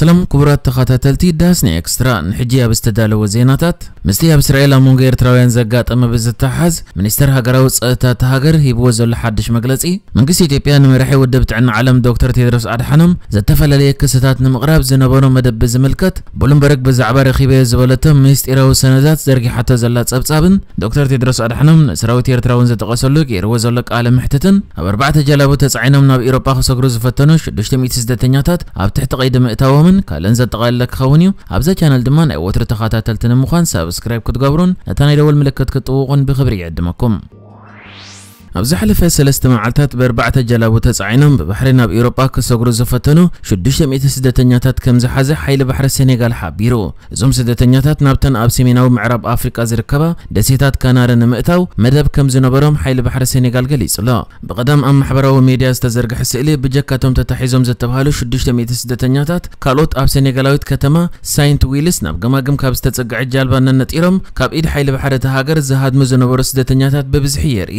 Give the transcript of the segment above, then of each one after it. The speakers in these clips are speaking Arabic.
سلام كبرات تخاتلتي داسني اكسترا حجي بستدال وزيناتات مستيها بسرائيل امون ኤርትራውያን ዘጋጠመ ብዝተሓዝ ሚኒስተር ሃገራዊ ፀጥታት ሃገር ሂብዎ ዘሎ ሓድሽ መግለፂ መንግስቲ ኢትዮጵያ ንመራሒ ውድብ ጥዕና ዓለም ዶክተር ቴድሮስ ኣድሓኖም ዘተፈላለየ ክስታት ንምቕራብ ዝነበሮ መደብ ዝምልከት ብሉምበርግ ብዛዕባ ረኺበ ዝበለቶ ሚኒስጢራዊ ሰነዳት ዘርጊሓቶ ዘላ ፀብጻብን ዶክተር ቴድሮስ ኣድሓኖም ንእስራዊት ኤርትራውን ዘጠቐሰሉ ገይርዎ ዘሎ ቃለ ምሕትትን ኣብ ኣርባዕተ ጀላቡ ተፃዒኖም ናብ ኤሮጳ ክሰግሩ ዝፈተኑ 600 ስደተኛታት ኣብ ትሕቲ ቀይዲ ምእታዎም እውን ካልእን ዘጠቓልለ ክኸውን እዩ ኣብዛ ቻነል ድማ ናይ ወትሪ ተኸታተልቲ ንምዃን ሳብስክራይብ ክትገብሩን ነታ ናይ ደወል ምልክት ክጥውቑን ብክብሪ ይዕድመኩም ኣብ ዝሓለፈ ሰለስተ መዓልትታት ብኣርባዕተ ጀላቡ ተጻዒኖም ብባሕሪን ኣብ ኤውሮጳ ከሰጉሩ ዝፈተኑ 600 ስደተኛታት ከም ዝሓዘ ሓይሊ ባሕሪ ሴኔጋል ሓቢሩ እዞም ስደተኛታት ናብተን ኣብ ሰሜናዊ ምዕራብ ኣፍሪቃ ዝርከባ ደሴታት ካናዳ ንምእታው መደብ ከም ዝነበሮም ሓይሊ ባሕሪ ሴኔጋል ገሊጹ ኣሎ ብቐዳም ኣብ ማሕበራዊ ሜድያ ዝተዘርግሐ ስእሊ ብጀካቶም ተታሒዞም ዝተባሃሉ 600 ስደተኛታት ካልኦት ኣብ ሴኔጋላዊት ከተማ ሳይንት ዊልስ ናብ ገማግም ካብ ዝተጸግዐ ጃልባ ነነጢሮም ካብ ኢድ ሓይሊ ባሕሪ እቲ ሃገር ዝሃድሙ ዝነበሩ ስደተኛታት ብብዝሒ የርእዩ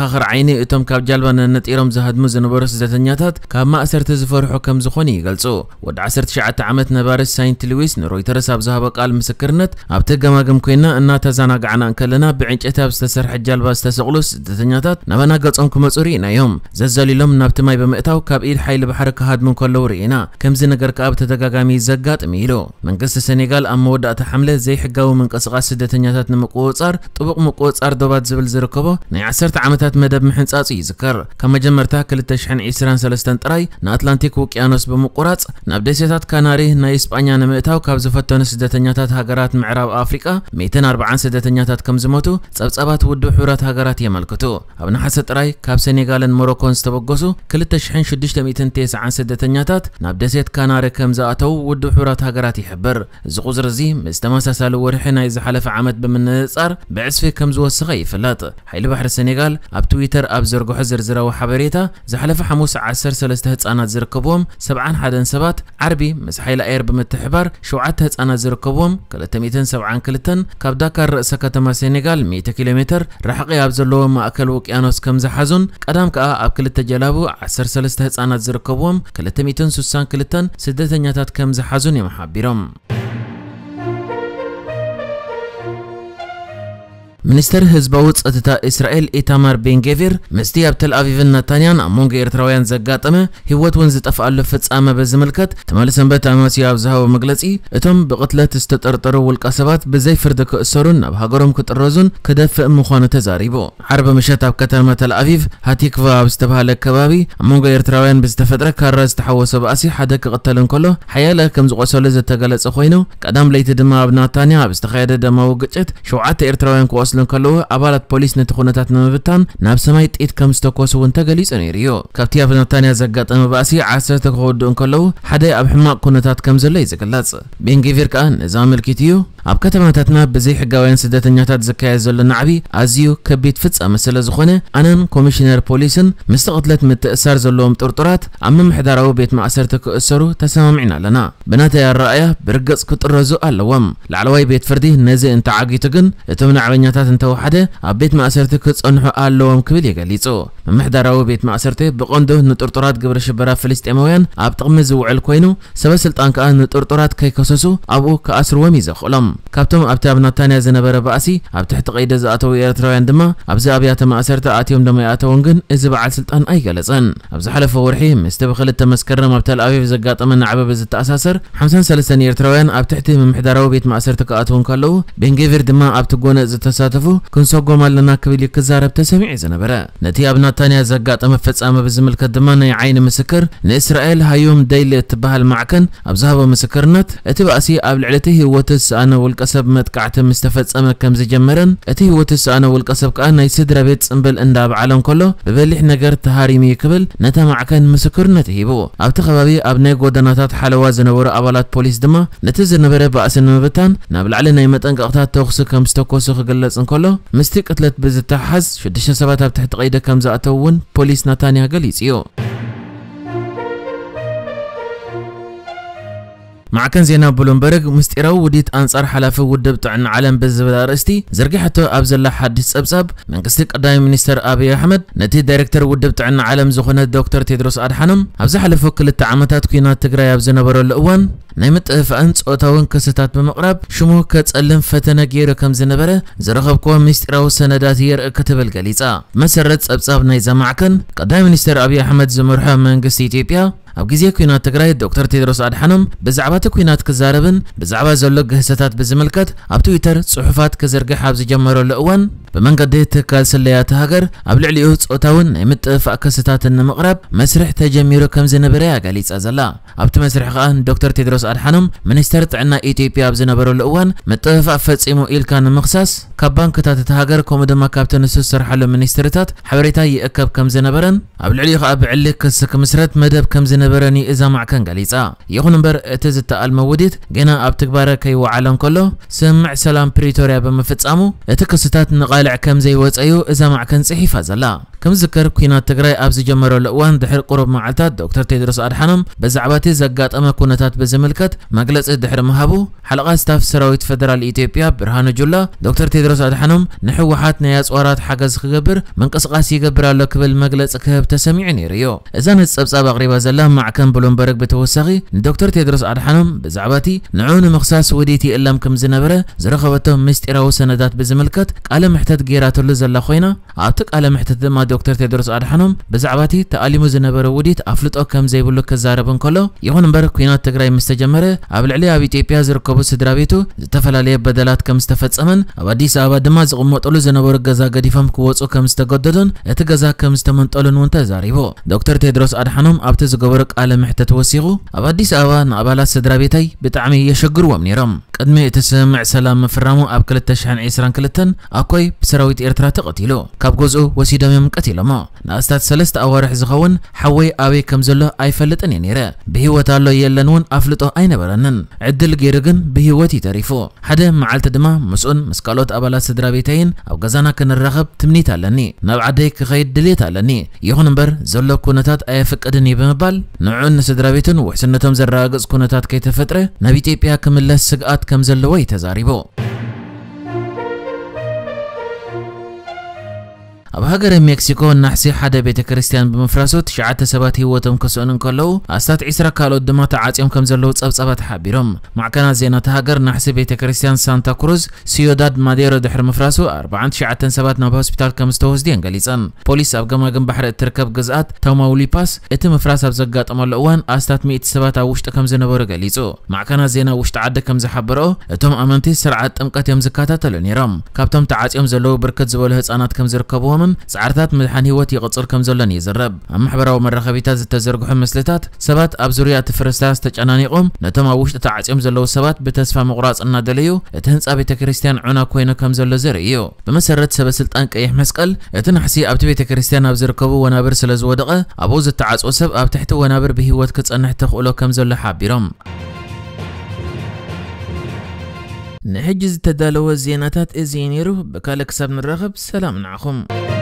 مخخر عيني اتم كاب جالبان نت ايرم زهد مز نبرس زتنياتات كاب ما اسر تزفر حكم زخوني يقلصو ود عسر تشعة عمت نبارس ساينت لويس نروي ترس زهب قال مسكرنت اب تقا ما قم كينا انا تزانا قعنا انكلنا بعنج اتاب استسر حج جالبا استسغلوس زتنياتات نبانا قلص انكم مصوري يوم زلزالي لهم ناب تماي بمئتاو كاب ايد حيل بحرك هاد من كل ورينا كم زي نقر كاب تتقاقامي زقات ميلو من قصة سنغال ام مودا تحملة زي حقاو من قصغا سدتنياتات نمقوصار طبق مقوصار دوبات زبل زركبو نعسرت عمتها ولات مدب محنساسي ذكر كما جمرتها كل تشحن إسران سلستن تراي نأتلانتيك وكيانوس بمقرات نابديسيتات كاناري نايسبانيا نمئتاو كاب زفتون سدتنياتات هاجرات معراب أفريقيا 140 سدتنياتات كم زمتو ጸብጸባት ودو ሕብረት ሃገራት የመልክቱ ابن ናሓሰ ጥራይ كاب سنغال ሞሮኮን ዝተበገሱ 2690 ስደተኛታት ናብ ደሴት ካናሪ ከም ዝኣተው ውድብ ሕብረት ሃገራት ይሕብር እዚ ቁፅሪ እዚ ምስ ተመሳሳሊ ወርሒ ናይ ዝሓለፈ ዓመት ብምንፅጻር ብዕስፊ ከም ዝወሰኸ ይፍለጥ ሓይሊ ባሕሪ ኣብ ትዊተር ኣብ ዘርግሖ ዝርዝራዊ ሓበሬታ ዝሓለፈ ሓሙስ 13 ህፃናት ዝርከብዎም 71 ሰባት ዓርቢ ምስ ሓይሊ ኣየር ብምትሕባር 7 ህፃናት ዝርከብዎም 272 ካብ ዳካር ርእሰ ከተማ ሴኔጋል 100 ኪሎ ሜትር ራሕቂ ኣብ ዘለዎ ማእከል ውቅያኖስ ከም ዝሓዙን ቀዳም ከዓ ኣብ ክልተ ጀላቡ 13 ህፃናት ዝርከብዎም 262 ስደተኛታት ከም ዝሓዙን እዮም ሓቢሮም منستر هزبوت اتتا اسرائيل ايتامر بينجيفير مستي ابتل افيفن نتانيان امونج ايرتراويان زغاطمه هيوت ونز طفال لفص اما بزملكت تمالسن بت اماس يابزهو مغلصي اتم بقتلت استترطرو والقسبات بزي فردك اسرون اب هاغروم كترزون كدف مخانه تزاريبو عرب مشات اب كترمه تل افيف هاتيكوا استبهاله كبابي امونج ايرتراويان بزتفدره كارز تحوسو باسي حدك قتلن كله حياله كم زقسول زتغلص خوينو قدام ليت دما اب نتانيا بستخيده دما وغچت شوعات ايرتراويان ክወስድን ከለዉ ኣባላት ፖሊስ ነቲ ኩነታት ንምብታን ናብ ሰማይ ጤት ከም ዝተኮሱ እውን ተገሊጹ ነይሩ እዩ ካብቲ ኣብ ነታንያ ዘጋጠመ ባእሲ ዓሰርተ ክኸውድኡ እንከለዉ ሓደ ኣብ ሕማቅ ኩነታት ከም ዘሎ እዩ ዝግለጽ ቤንጊቪር ከዓ ነዛ ምልኪት እዩ اب كتماتاتنا بزي حقاوين سدتنياتات زكايا زلو نعبي ازيو كبيت فتس امسلا زخوني انان كوميشنر بوليسن مستقطلت مت اسار زلو مترطرات عم محدارو بيت ما اسرتك اسرو تسامعنا لنا بناتي الرأية برقص كترزو اللوام لعلواي بيت فردي نزي انت عاقي تقن اتمنع بنياتات انت وحدة اب بيت ما اسرتك اسنحو اللوام كبيل يقاليسو محدارو بيت ما اسرتي بقندو نترطرات قبر شبرا فلسط اموين اب تقمز وعلكوينو سبسلت انك ان نترطرات كي كسوسو ابو كاسر وميزة خلام እዮም ካብቶም ኣብቲ ኣብ ናታንያ ዝነበረ ባእሲ ኣብ ትሕቲ ቀይደ ዝኣተዉ ኤርትራውያን ድማ ኣብዚ ኣብያተ ማእሰርቲ ኣትዮም ደመይኣተውን ግን እዚ በዓል ስልጣን ኣይገለጸን ኣብ ዝሓለፈ ወርሒ ምስቲ ብክልተ መስከረም ኣብ ተልኣቪቭ ዘጋጠመ ንዓበበ ዝተኣሳሰር 53 ኤርትራውያን ኣብ ትሕቲ ምምሕዳራዊ ቤት ማእሰርቲ ክኣትውን ከለዉ ቤንጌቪር ድማ ኣብቲ ጎነእ ዝተሳተፉ ክንሰጎም ኣለና ክብል ክዛረብ ተሰሚዑ ዝነበረ ነቲ ኣብ ናታንያ ዘጋጠመ ፍጻመ ብዝምልከት ድማ ናይ ዓይኒ ምስክር ንእስራኤል ሃዩም ደይል እትበሃል ማዕከን ኣብ ዝሃቦ ምስክርነት እቲ ባእሲ ኣብ ልዕሊ እቲ ህይወት ዝሰኣነ ውልቀ ሰብ መጥቃዕቲ ምስ ተፈጸመ ከም ዝጀመረን እቲ ህይወት ዝሰኣነ ውልቀ ሰብ ከዓ ናይ ስድራ ቤት ፅምብል እንዳበዓለ እንከሎ ብበሊሕ ነገር ተሃሪሙ ክብል ነታ ማዕከን ምስክርነት ሂብዎ ኣብቲ ከባቢ ኣብ ናይ ጎደናታት ሓለዋ ዝነበሩ ኣባላት ፖሊስ ድማ ነቲ ዝነበረ ባእሲ ንምብታን ናብ ላዕሊ ናይ መጠንቀቕታት ተኩሲ ከም ዝተኮሱ ክገለጽ እንከሎ ምስቲ ቅትለት ብዝተሓሓዝ ሽዱሽተ ሰባት ኣብ ትሕቲ ቀይደ ከም ዝኣተው እውን ፖሊስ ናታንያ ገሊጽ እዩ مع كان زينا بلومبرغ مستيرو وديت انصار حلافه ودب تعن عالم بزبل ارستي زرقحتو ابزلا حديث سبسب من قصدي قدام منستر ابي احمد نتي دايركتور ودب تعن عالم زخنه الدكتور تيدروس ادحنم ابز حلافه كل التعاملات كينا تگراي ابز نبرو الاول نيمت اف ان صوتاون كستات بمقرب شمو كصلم فتنه غير كم زنبره زرقبكو مستيرو سندات ير كتبل غليصا مسرت سبسب ناي زمعكن قدام منستر ابي احمد زمرحه من قصدي ايتيوبيا ኣብ ግዜ ኩናት ትግራይ ዶክተር ቴድሮስ ኣድሓኖም ብዛዕባ እቲ ኩናት ክዛረብን ብዛዕባ ዘሎ ግህሰታት ብዝምልከት ኣብ ትዊተር ጽሑፋት ክዝርግሕ ኣብ ዝጀመረሉ እዋን ብመንገዲ ትካል ስለያት ሃገር ኣብ ልዕሊኡ ፆታውን ናይ ምጥፍእ ክስታትን ንምቕራብ መስርሕ ተጀሚሩ ከም ዝነበረ እያ ገሊጻ ዘላ ኣብቲ መስርሕ ከዓ ዶክተር ቴድሮስ ኣድሓኖም ሚኒስተር ጥዕና ኢትዮጵያ ኣብ ዝነበረሉ እዋን ምጥፍእ ፈጺሙ ኢልካ ንምኽሳስ ካብ ባንክታት እቲ ሃገር ከምኡ ድማ ካብቲ ንሱ ዝስርሓሉ ሚኒስትርታት ሓበሬታ ይእከብ ከም ዝነበረን ኣብ ልዕሊኡ ከዓ ብዕሊ ክስ ክምስረት መደብ ከም ዝነበረኒ እዛ ማዕከን ገሊጻ ይኹን እምበር እቲ ዝተኣልመ ውዲት ገና ኣብ ትግባረ ከይወዓለ እንከሎ ስምዕ ሰላም ፕሪቶርያ ብምፍጻሙ እቲ ክስታት ንቓልዕ ከም ዘይወፀዩ እዛ ማዕከን ጽሒፋ ዘላ ከም ዝዝከር ኩናት ትግራይ ኣብ ዝጀመረሉ እዋን ድሕሪ ቁሩብ መዓልታት ዶክተር ቴድሮስ ኣድሓኖም ብዛዕባ እቲ ዘጋጠመ ኩነታት ብዝምልከት መግለፂ ድሕሪ ምሃቡ ሓለቓ ስታፍ ሰራዊት ፈደራል ኢትዮጵያ ብርሃኑ ጁላ ዶክተር ቴድሮስ ኣድሓኖም ንሕወሓት ናይ ኣፅዋራት ሓገዝ ክገብር ምንቅስቃስ ይገብር ኣሎ ክብል መግለፂ ክህብ ተሰሚዑ ነይሩ እዩ እዛ ንፀብጻብ ኣቕሪባ ዘላ ማዕከን ብሉምበርግ ብተወሳኺ ንዶክተር ቴድሮስ ኣድሓኖም ብዛዕባ እቲ ንዑ ንምኽሳስ ወዴት ይእለም ከም ዝነበረ ዝረኸበቶም ምስጢራዊ ሰነዳት ብዝምልከት ቃለ ምሕተት ገይራትሉ ዘላ ኮይና ኣብቲ ቃለ ምሕተት ድማ دكتور تدرس أدحنهم بزعباتي تأليمو زنبر وديت أفلطو كم زيبلو كزاربن كله يهون امبر كينات تግራይ مستجمره أبل عليه أبي تيبيا زركبو سدرابيتو تفلالي بدلات كم استفتصمن أب أديس أبا دما ዝቕመጠሉ ዝነበሩ ገዛ ገዲፎም ክወፁ ከም ዝተገደዱን እቲ ገዛ ከም ዝተመንጠሉን እውን ተዛሪቡ ዶክተር ቴድሮስ ኣድሓኖም ኣብቲ ዝገበሮ ቃለ ምሕተ ተወሲኹ ኣብ ኣዲስ ኣበባ ንኣባላት ስድራ ቤተይ ብጣዕሚ የሸግርዎም ነይሮም ቅድሚ እቲ ስምዕ ሰላም ምፍራሙ ኣብ 2022 ኣኮይ ብሰራዊት ኤርትራ ተቐቲሉ ካብ ገዝኡ ወሲዶም እዮም اتی لما ناستاد سلست آوره زخون حوی آبی کم زل آی فلت انی نیره بهی و تالو یلنون آفلت آی نبرنن عدل گیرگن بهی و تی تریفو حده معلت مسون مسکالوت آبلا سدرابیتین او گزانا کن رغب تمنی تالنی نو عدهی که غید دلی تالنی یخونم بر زل کونتات آی فک ادنی بمبال نعون سدرابیتن وحسنتم زر راگز کونتات که تفتره نبی تی پیا کم ኣብ ሃገረ ሜክሲኮ ናሕሲ ሓደ ቤተ ክርስቲያን ብምፍራሱ ትሽዓተ ሰባት ህይወቶም ክስእኑ እንከለዉ ኣስታት 20 ካልኦት ድማ ተዓፂኦም ከም ዘለዉ ጸብጻባ ተሓቢሮም ማዕከናት ዜና እቲ ሃገር ናሕሲ ቤተ ክርስቲያን ሳንታ ክሩዝ ሲዮዳድ ማዴሮ ድሕሪ ምፍራሱ 49 ሰባት ናብ ሆስፒታል ከም ዝተወስድየን ገሊጸን ፖሊስ ኣብ ገማግም ባሕሪ እትርከብ ግዝኣት ታማውሊፓስ እቲ ምፍራስ ኣብ ዘጋጠመሉ እዋን ኣስታት 100 ሰባት ኣብ ውሽጢ ከም ዝነበሩ ገሊጹ ማዕከናት ዜና ውሽጢ ዓዲ ከም ዝሓበረኦ እቶም ኣመንቲ ስርዓት ጥምቀት እዮም ዝከታተሉ ነይሮም ካብቶም ተዓፂኦም ዘለዉ ብርክት ዝበሉ ህፃናት ከም ዝርከብዎም ምጥቃምን ፃዕርታት ምድሓን ህወት ይቕፅር ከም ዘሎን እዩ ኣብ ማሕበራዊ መራኸቢታት ዝተዘርግሑ ምስልታት ሰባት ኣብ ዙርያ እቲ ፍርስታስ ተጨናኒቖም ነቶም ኣብ ውሽጢ ተዓፅኦም ዘለዉ ሰባት ብተስፋ ምቑራፅ እናደለዩ እቲ ህንፃ ቤተ ክርስትያን ዑና ኮይኑ ከም ዘሎ ዘርኢ እዩ ብመሰረት ሰበስልጣን ቀይሕ መስቀል እቲ ናሕሲ ኣብቲ ቤተ ክርስትያን ኣብ ዝርከቡ ወናብር ስለ ዝወደቐ ኣብኡ ዝተዓፅኦ ሰብ ኣብ ትሕቲ ወናብር ብሂወት ክፀንሕ ተኽእሎ ከም ዘሎ ሓቢሮም نحجز تدالو الزيناتات إزينيرو بكالك سبن الرغب سلام عليكم